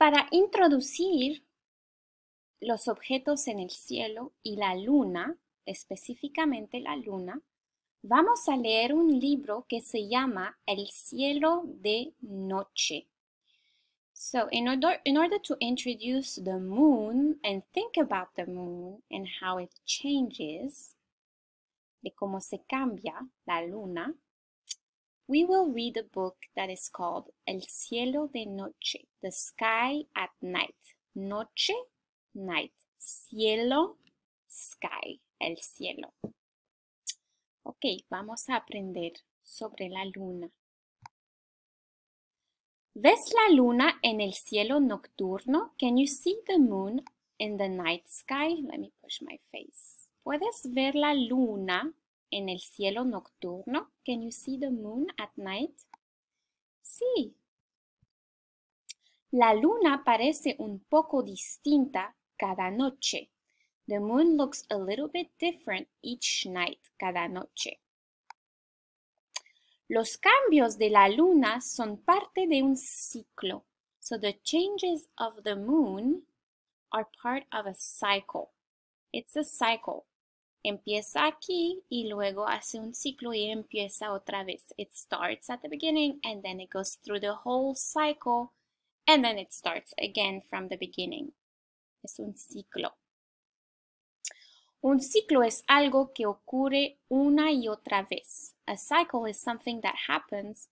para introducir los objetos en el cielo y la luna, específicamente la luna, vamos a leer un libro que se llama El cielo de noche. So, in order, in order to introduce the moon and think about the moon and how it changes, de cómo se cambia la luna, we will read a book that is called El Cielo de Noche, The Sky at Night. Noche, night. Cielo, sky, el cielo. Ok, vamos a aprender sobre la luna. ¿Ves la luna en el cielo nocturno? Can you see the moon in the night sky? Let me push my face. ¿Puedes ver la luna en el cielo nocturno? Can you see the moon at night? Sí. La luna parece un poco distinta cada noche. The moon looks a little bit different each night, cada noche. Los cambios de la luna son parte de un ciclo. So the changes of the moon are part of a cycle. It's a cycle empieza aquí y luego hace un ciclo y empieza otra vez. It starts at the beginning and then it goes through the whole cycle and then it starts again from the beginning. Es un ciclo. Un ciclo es algo que ocurre una y otra vez. A cycle is something that happens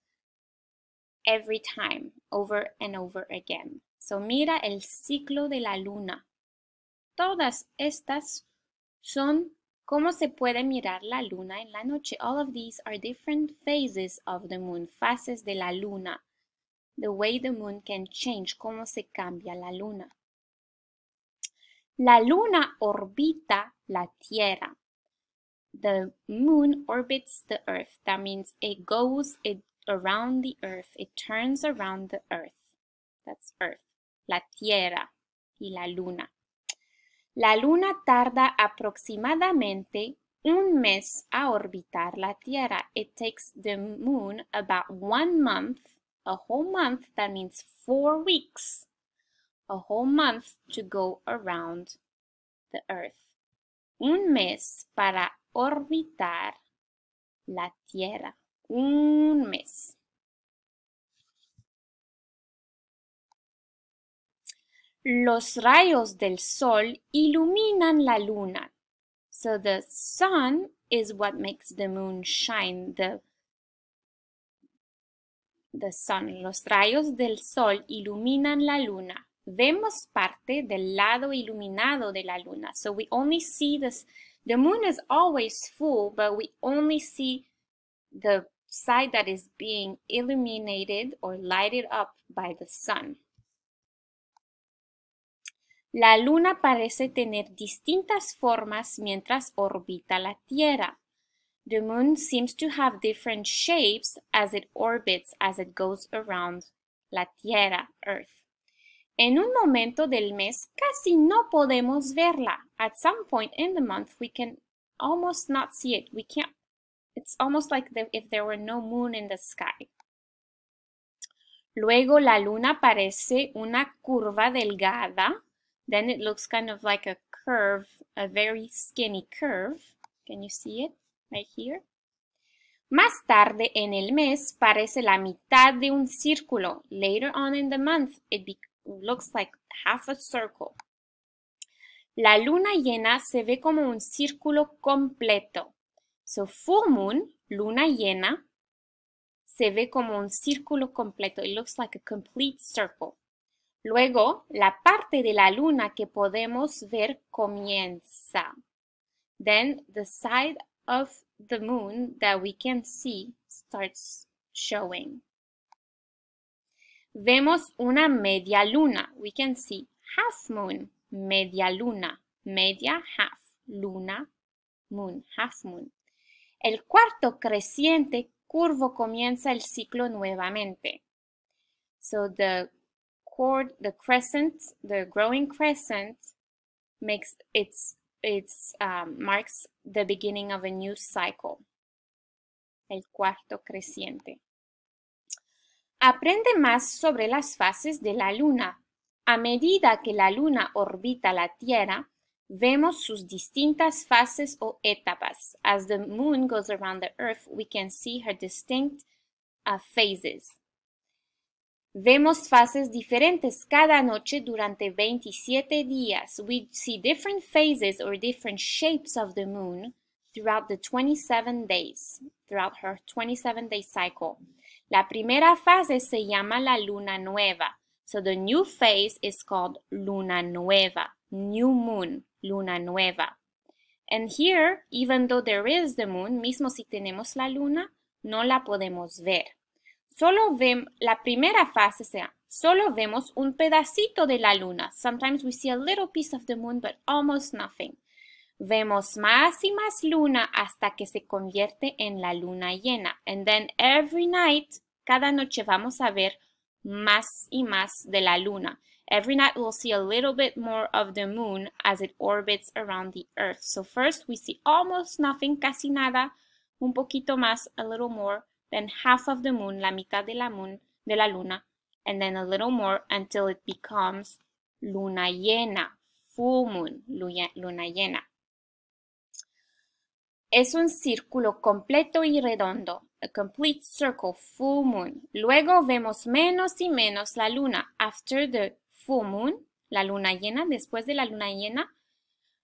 every time, over and over again. So mira el ciclo de la luna. Todas estas son ¿Cómo se puede mirar la luna en la noche? All of these are different phases of the moon, fases de la luna. The way the moon can change, cómo se cambia la luna. La luna orbita la Tierra. The moon orbits the earth. That means it goes around the earth. It turns around the earth. That's earth. La Tierra y la luna la Luna tarda aproximadamente un mes a orbitar la Tierra. It takes the moon about one month, a whole month, that means four weeks, a whole month to go around the Earth. Un mes para orbitar la Tierra. Un mes. Los rayos del sol iluminan la luna. So the sun is what makes the moon shine. The, the sun. Los rayos del sol iluminan la luna. Vemos parte del lado iluminado de la luna. So we only see this. The moon is always full, but we only see the side that is being illuminated or lighted up by the sun. La Luna parece tener distintas formas mientras orbita la Tierra. The Moon seems to have different shapes as it orbits as it goes around la Tierra, Earth. En un momento del mes casi no podemos verla. At some point in the month we can almost not see it. We can't. It's almost like if there were no moon in the sky. Luego la luna parece una curva delgada Then it looks kind of like a curve, a very skinny curve. Can you see it right here? Más tarde en el mes parece la mitad de un círculo. Later on in the month, it looks like half a circle. La luna llena se ve como un círculo completo. So full moon, luna llena, se ve como un círculo completo. It looks like a complete circle. Luego, la parte de la luna que podemos ver comienza. Then the side of the moon that we can see starts showing. Vemos una media luna. We can see half moon, media luna, media half, luna, moon, half moon. El cuarto creciente curvo comienza el ciclo nuevamente. So the the crescent, the growing crescent, makes its it's um, marks the beginning of a new cycle. El cuarto creciente. Aprende más sobre las fases de la luna. A medida que la luna orbita la Tierra, vemos sus distintas fases o etapas. As the moon goes around the earth, we can see her distinct uh, phases. Vemos fases diferentes cada noche durante 27 días. We see different phases or different shapes of the moon throughout the 27 days, throughout her 27 day cycle. La primera fase se llama la luna nueva. So the new phase is called luna nueva, new moon, luna nueva. And here, even though there is the moon, mismo si tenemos la luna, no la podemos ver solo vemos la primera fase, sea, solo vemos un pedacito de la luna. Sometimes we see a little piece of the moon, but almost nothing. Vemos más y más luna hasta que se convierte en la luna llena. And then every night, cada noche vamos a ver más y más de la luna. Every night we'll see a little bit more of the moon as it orbits around the earth. So first we see almost nothing, casi nada, un poquito más, a little more, then half of the moon, la mitad de la moon, de la luna, and then a little more until it becomes luna llena, full moon, luna llena. Es un círculo completo y redondo, a complete circle, full moon. Luego vemos menos y menos la luna. After the full moon, la luna llena, después de la luna llena,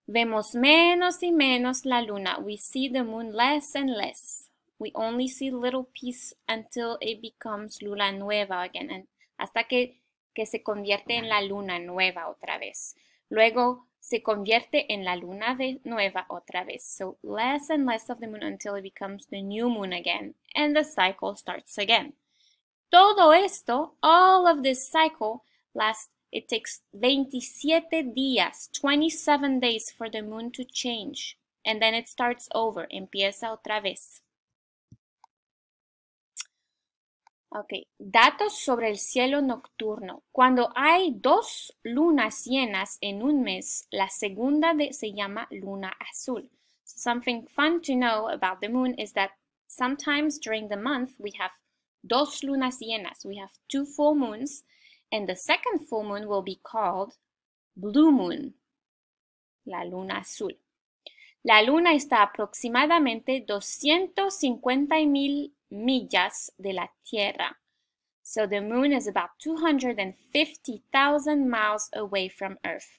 vemos menos y menos la luna. We see the moon less and less. we only see little piece until it becomes luna nueva again, and hasta que, que se convierte en la luna nueva otra vez. Luego se convierte en la luna de nueva otra vez. So less and less of the moon until it becomes the new moon again, and the cycle starts again. Todo esto, all of this cycle, lasts, it takes 27 días, 27 days for the moon to change. And then it starts over, empieza otra vez. Ok. Datos sobre el cielo nocturno. Cuando hay dos lunas llenas en un mes, la segunda se llama luna azul. something fun to know about the moon is that sometimes during the month we have dos lunas llenas. We have two full moons, and the second full moon will be called blue moon, la luna azul. La luna está aproximadamente 250 mil millas de la Tierra. So the moon is about 250,000 miles away from Earth.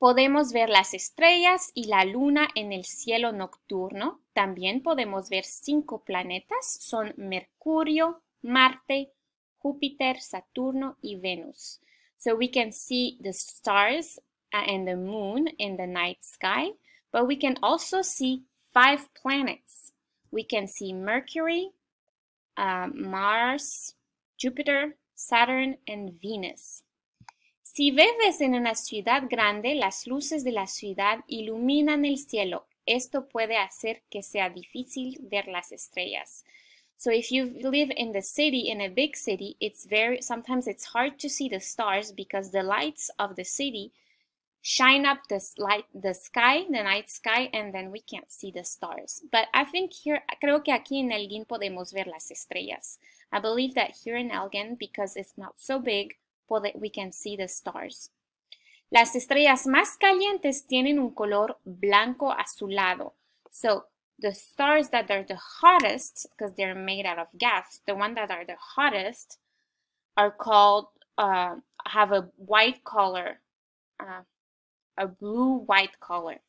Podemos ver las estrellas y la luna en el cielo nocturno. También podemos ver cinco planetas, son Mercurio, Marte, Júpiter, Saturno y Venus. So we can see the stars uh, and the moon in the night sky, but we can also see five planets we can see Mercury, uh, Mars, Júpiter, Saturn and Venus. Si vives en una ciudad grande, las luces de la ciudad iluminan el cielo. Esto puede hacer que sea difícil ver las estrellas. So if you live in the city, in a big city, it's very sometimes it's hard to see the stars because the lights of the city shine up this light, the sky, the night sky, and then we can't see the stars. But I think here, creo que aquí en Elgin podemos ver las estrellas. I believe that here in Elgin, because it's not so big, we can see the stars. Las estrellas más calientes tienen un color blanco azulado. So, the stars that are the hottest, because they're made out of gas, the ones that are the hottest are called, uh, have a white color. Uh, a blue-white color.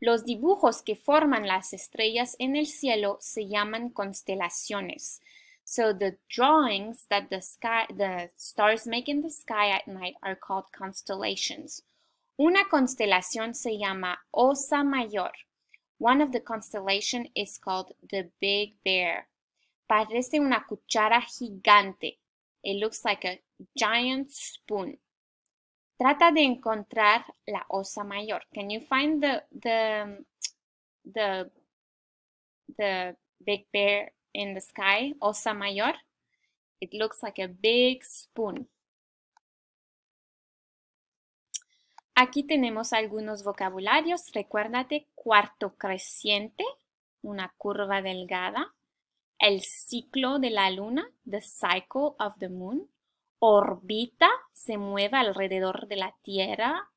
Los dibujos que forman las estrellas en el cielo se llaman constelaciones. So the drawings that the sky the stars make in the sky at night are called constellations. Una constelación se llama Osa Mayor. One of the constellations is called the Big Bear. Parece una cuchara gigante. It looks like a giant spoon. Trata de encontrar la osa mayor. Can you find the, the, the, big bear in the sky, osa mayor? It looks like a big spoon. Aquí tenemos algunos vocabularios. Recuérdate, cuarto creciente, una curva delgada. El ciclo de la luna, the cycle of the moon. Orbita, se mueve alrededor de la Tierra,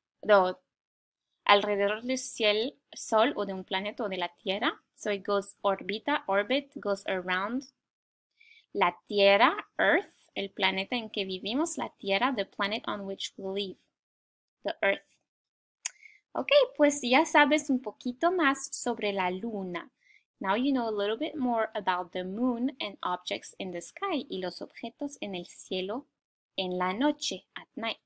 alrededor del cielo, Sol o de un planeta o de la Tierra. So it goes orbita, orbit goes around la Tierra, Earth, el planeta en que vivimos, la Tierra, the planet on which we live, the Earth. Okay, pues ya sabes un poquito más sobre la luna. Now you know a little bit more about the moon and objects in the sky y los objetos en el cielo en la noche, at night.